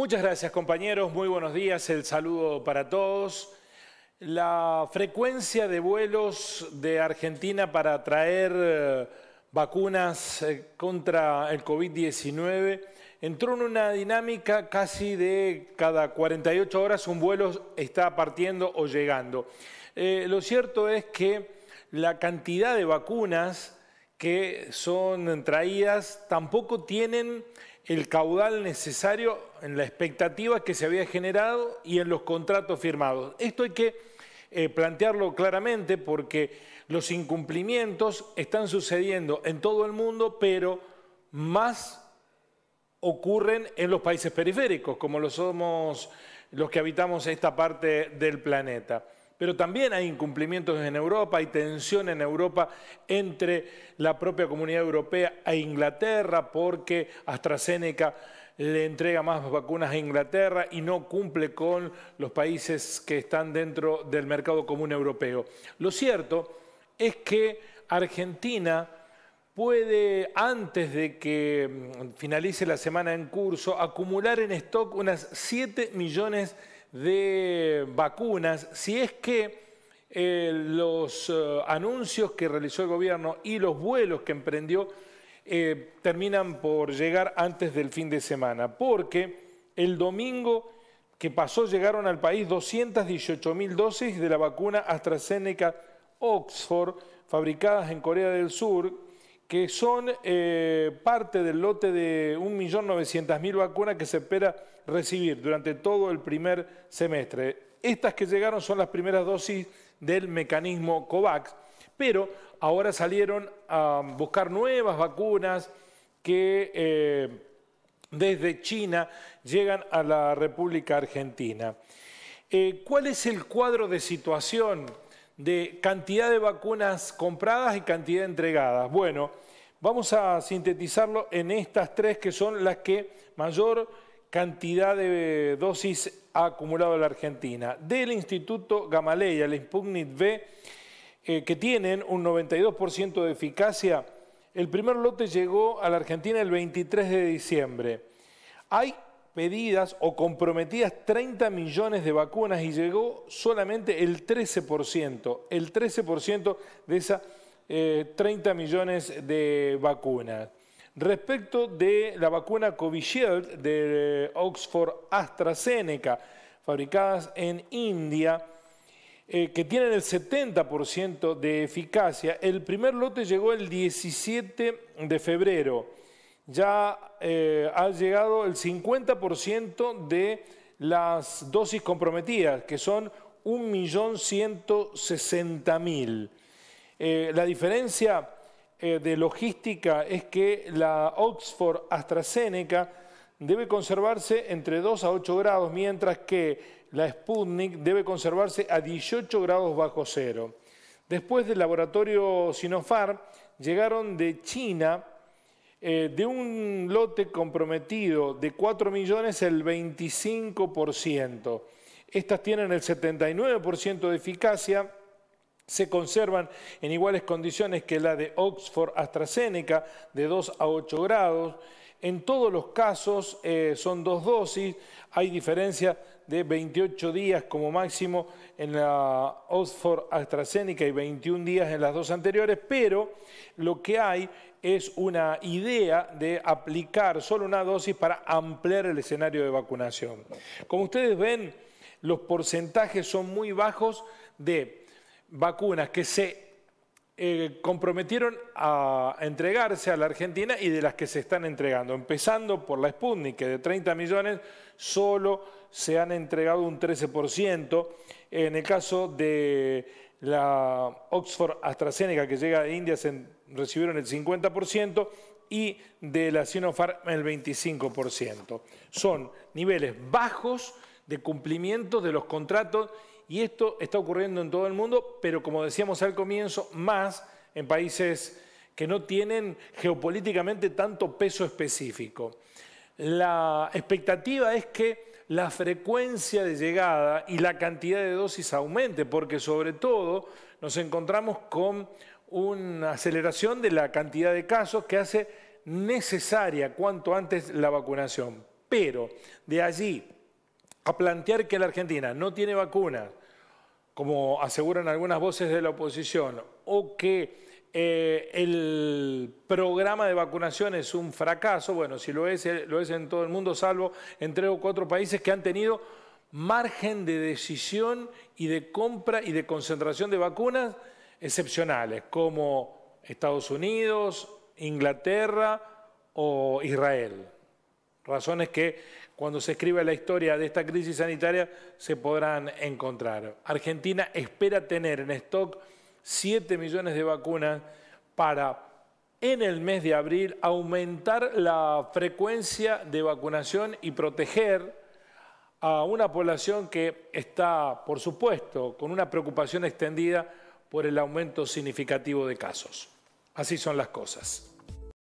Muchas gracias compañeros, muy buenos días, el saludo para todos. La frecuencia de vuelos de Argentina para traer eh, vacunas eh, contra el COVID-19 entró en una dinámica casi de cada 48 horas un vuelo está partiendo o llegando. Eh, lo cierto es que la cantidad de vacunas que son traídas tampoco tienen el caudal necesario en la expectativa que se había generado y en los contratos firmados. Esto hay que eh, plantearlo claramente porque los incumplimientos están sucediendo en todo el mundo, pero más ocurren en los países periféricos, como lo somos los que habitamos esta parte del planeta pero también hay incumplimientos en Europa, hay tensión en Europa entre la propia comunidad europea e Inglaterra porque AstraZeneca le entrega más vacunas a Inglaterra y no cumple con los países que están dentro del mercado común europeo. Lo cierto es que Argentina puede, antes de que mm, finalice la semana en curso, acumular en stock unas 7 millones de de vacunas, si es que eh, los eh, anuncios que realizó el gobierno y los vuelos que emprendió eh, terminan por llegar antes del fin de semana, porque el domingo que pasó llegaron al país 218 mil dosis de la vacuna AstraZeneca Oxford, fabricadas en Corea del Sur, que son eh, parte del lote de 1.900.000 vacunas que se espera recibir durante todo el primer semestre. Estas que llegaron son las primeras dosis del mecanismo COVAX, pero ahora salieron a buscar nuevas vacunas que eh, desde China llegan a la República Argentina. Eh, ¿Cuál es el cuadro de situación? de cantidad de vacunas compradas y cantidad entregadas. Bueno, vamos a sintetizarlo en estas tres que son las que mayor cantidad de dosis ha acumulado la Argentina. Del Instituto Gamaleya, el Sputnik V, eh, que tienen un 92% de eficacia, el primer lote llegó a la Argentina el 23 de diciembre. Hay pedidas o comprometidas 30 millones de vacunas y llegó solamente el 13%, el 13% de esas 30 eh, millones de vacunas. Respecto de la vacuna Covishield de Oxford AstraZeneca, fabricadas en India, eh, que tienen el 70% de eficacia, el primer lote llegó el 17 de febrero ya eh, ha llegado el 50% de las dosis comprometidas, que son 1.160.000. Eh, la diferencia eh, de logística es que la Oxford AstraZeneca debe conservarse entre 2 a 8 grados, mientras que la Sputnik debe conservarse a 18 grados bajo cero. Después del laboratorio Sinopharm llegaron de China eh, de un lote comprometido de 4 millones, el 25%. Estas tienen el 79% de eficacia, se conservan en iguales condiciones que la de Oxford AstraZeneca, de 2 a 8 grados. En todos los casos eh, son dos dosis, hay diferencia de 28 días como máximo en la Oxford AstraZeneca y 21 días en las dos anteriores, pero lo que hay es una idea de aplicar solo una dosis para ampliar el escenario de vacunación. Como ustedes ven, los porcentajes son muy bajos de vacunas que se eh, comprometieron a entregarse a la Argentina y de las que se están entregando, empezando por la Sputnik, que de 30 millones solo se han entregado un 13%. En el caso de la Oxford AstraZeneca, que llega de India, se recibieron el 50% y de la Sinopharm el 25%. Son niveles bajos de cumplimiento de los contratos y esto está ocurriendo en todo el mundo, pero como decíamos al comienzo, más en países que no tienen geopolíticamente tanto peso específico. La expectativa es que la frecuencia de llegada y la cantidad de dosis aumente, porque sobre todo nos encontramos con una aceleración de la cantidad de casos que hace necesaria cuanto antes la vacunación. Pero de allí a plantear que la Argentina no tiene vacunas, como aseguran algunas voces de la oposición, o que eh, el programa de vacunación es un fracaso, bueno, si lo es, eh, lo es en todo el mundo, salvo en tres o cuatro países que han tenido margen de decisión y de compra y de concentración de vacunas excepcionales, como Estados Unidos, Inglaterra o Israel. Razones que cuando se escribe la historia de esta crisis sanitaria, se podrán encontrar. Argentina espera tener en stock 7 millones de vacunas para en el mes de abril aumentar la frecuencia de vacunación y proteger a una población que está, por supuesto, con una preocupación extendida por el aumento significativo de casos. Así son las cosas.